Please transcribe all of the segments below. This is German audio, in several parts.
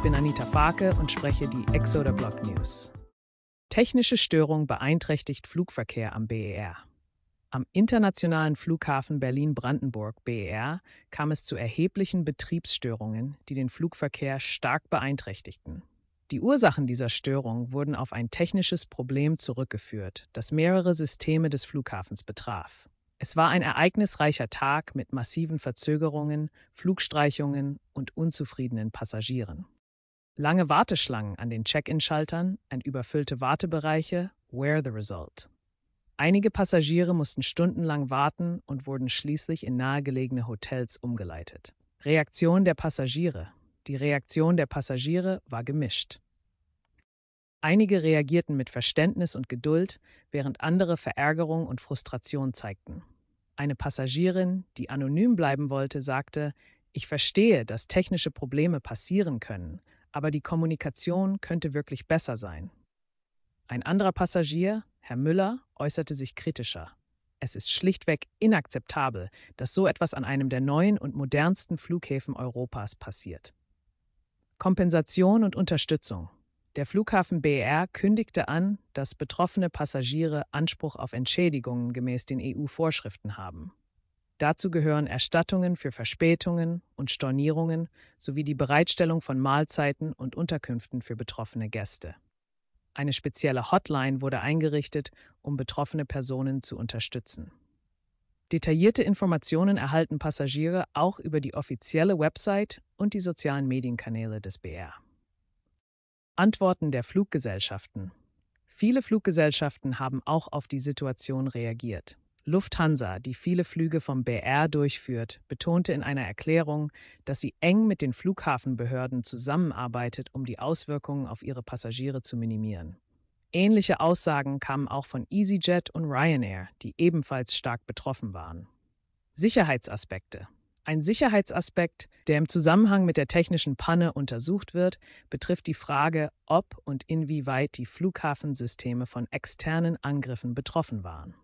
Ich bin Anita Farke und spreche die Exoder Block News. Technische Störung beeinträchtigt Flugverkehr am BER. Am internationalen Flughafen Berlin-Brandenburg BER kam es zu erheblichen Betriebsstörungen, die den Flugverkehr stark beeinträchtigten. Die Ursachen dieser Störung wurden auf ein technisches Problem zurückgeführt, das mehrere Systeme des Flughafens betraf. Es war ein ereignisreicher Tag mit massiven Verzögerungen, Flugstreichungen und unzufriedenen Passagieren. Lange Warteschlangen an den Check-in-Schaltern und überfüllte Wartebereiche where the result. Einige Passagiere mussten stundenlang warten und wurden schließlich in nahegelegene Hotels umgeleitet. Reaktion der Passagiere. Die Reaktion der Passagiere war gemischt. Einige reagierten mit Verständnis und Geduld, während andere Verärgerung und Frustration zeigten. Eine Passagierin, die anonym bleiben wollte, sagte, ich verstehe, dass technische Probleme passieren können, aber die Kommunikation könnte wirklich besser sein. Ein anderer Passagier, Herr Müller, äußerte sich kritischer. Es ist schlichtweg inakzeptabel, dass so etwas an einem der neuen und modernsten Flughäfen Europas passiert. Kompensation und Unterstützung. Der Flughafen BR kündigte an, dass betroffene Passagiere Anspruch auf Entschädigungen gemäß den EU-Vorschriften haben. Dazu gehören Erstattungen für Verspätungen und Stornierungen sowie die Bereitstellung von Mahlzeiten und Unterkünften für betroffene Gäste. Eine spezielle Hotline wurde eingerichtet, um betroffene Personen zu unterstützen. Detaillierte Informationen erhalten Passagiere auch über die offizielle Website und die sozialen Medienkanäle des BR. Antworten der Fluggesellschaften Viele Fluggesellschaften haben auch auf die Situation reagiert. Lufthansa, die viele Flüge vom BR durchführt, betonte in einer Erklärung, dass sie eng mit den Flughafenbehörden zusammenarbeitet, um die Auswirkungen auf ihre Passagiere zu minimieren. Ähnliche Aussagen kamen auch von EasyJet und Ryanair, die ebenfalls stark betroffen waren. Sicherheitsaspekte. Ein Sicherheitsaspekt, der im Zusammenhang mit der technischen Panne untersucht wird, betrifft die Frage, ob und inwieweit die Flughafensysteme von externen Angriffen betroffen waren.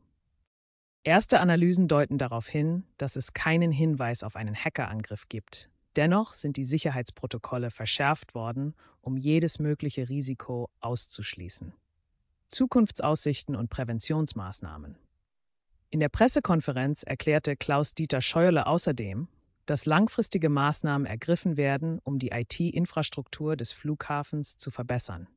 Erste Analysen deuten darauf hin, dass es keinen Hinweis auf einen Hackerangriff gibt. Dennoch sind die Sicherheitsprotokolle verschärft worden, um jedes mögliche Risiko auszuschließen. Zukunftsaussichten und Präventionsmaßnahmen. In der Pressekonferenz erklärte Klaus-Dieter Scheuerle außerdem, dass langfristige Maßnahmen ergriffen werden, um die IT-Infrastruktur des Flughafens zu verbessern.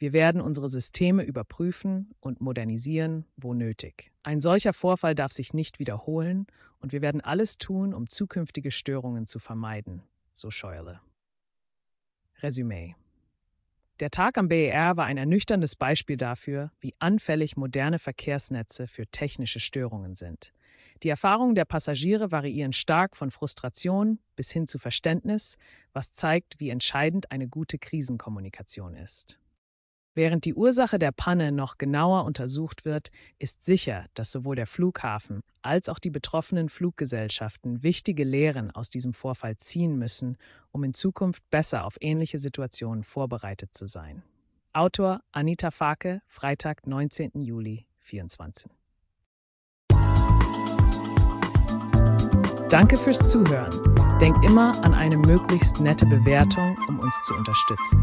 Wir werden unsere Systeme überprüfen und modernisieren, wo nötig. Ein solcher Vorfall darf sich nicht wiederholen und wir werden alles tun, um zukünftige Störungen zu vermeiden, so Scheuerle. Resümee. Der Tag am BER war ein ernüchterndes Beispiel dafür, wie anfällig moderne Verkehrsnetze für technische Störungen sind. Die Erfahrungen der Passagiere variieren stark von Frustration bis hin zu Verständnis, was zeigt, wie entscheidend eine gute Krisenkommunikation ist. Während die Ursache der Panne noch genauer untersucht wird, ist sicher, dass sowohl der Flughafen als auch die betroffenen Fluggesellschaften wichtige Lehren aus diesem Vorfall ziehen müssen, um in Zukunft besser auf ähnliche Situationen vorbereitet zu sein. Autor Anita Fake, Freitag, 19. Juli 24. Danke fürs Zuhören. Denk immer an eine möglichst nette Bewertung, um uns zu unterstützen.